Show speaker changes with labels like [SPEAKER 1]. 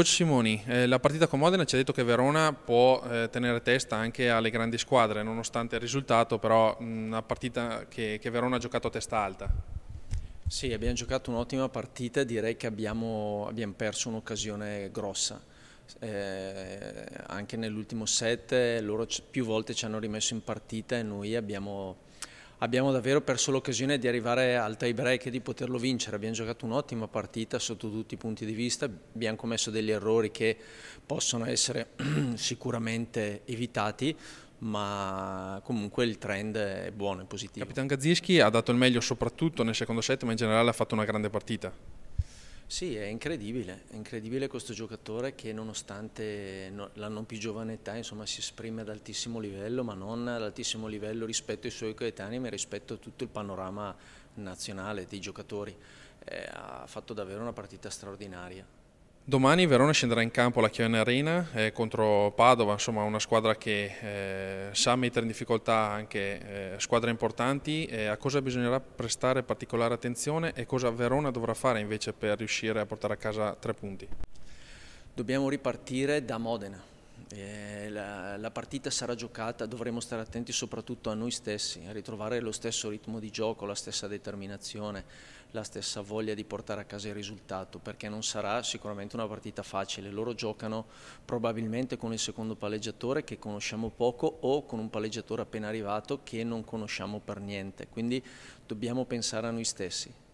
[SPEAKER 1] Coach Simoni, eh, la partita con Modena ci ha detto che Verona può eh, tenere testa anche alle grandi squadre, nonostante il risultato, però mh, una partita che, che, Verona ha giocato a testa alta.
[SPEAKER 2] Sì, abbiamo giocato un'ottima partita, direi che abbiamo, abbiamo perso un'occasione grossa. Eh, anche nell'ultimo set eh, loro più volte ci hanno rimesso in partita e noi abbiamo abbiamo davvero perso l'occasione di arrivare al tie break e di poterlo vincere. Abbiamo giocato un'ottima partita sotto tutti i punti di vista, abbiamo commesso degli errori che possono essere sicuramente evitati, ma comunque il trend è buono e positivo. Capitan
[SPEAKER 1] Gazzischi ha dato il meglio soprattutto nel secondo set, ma in generale ha fatto una grande partita.
[SPEAKER 2] Sì, è incredibile, è incredibile questo giocatore che nonostante la non più giovane età insomma, si esprime ad altissimo livello, ma non ad altissimo livello rispetto ai suoi coetanei, ma rispetto a tutto il panorama nazionale dei giocatori. Eh, ha fatto davvero una partita straordinaria.
[SPEAKER 1] Domani Verona scenderà in campo alla Chiave Arena eh, contro Padova, insomma una squadra che eh, sa mettere in difficoltà anche eh, squadre importanti. Eh, a cosa bisognerà prestare particolare attenzione e cosa Verona dovrà fare invece per riuscire a portare a casa tre punti?
[SPEAKER 2] Dobbiamo ripartire da Modena eh, la, la, partita sarà giocata, dovremo stare attenti soprattutto a noi stessi, a ritrovare lo stesso ritmo di gioco, la stessa determinazione, la stessa voglia di portare a casa il risultato, perché non sarà sicuramente una partita facile. Loro giocano probabilmente con il secondo palleggiatore che conosciamo poco o con un palleggiatore appena arrivato che non conosciamo per niente, quindi dobbiamo pensare a noi stessi.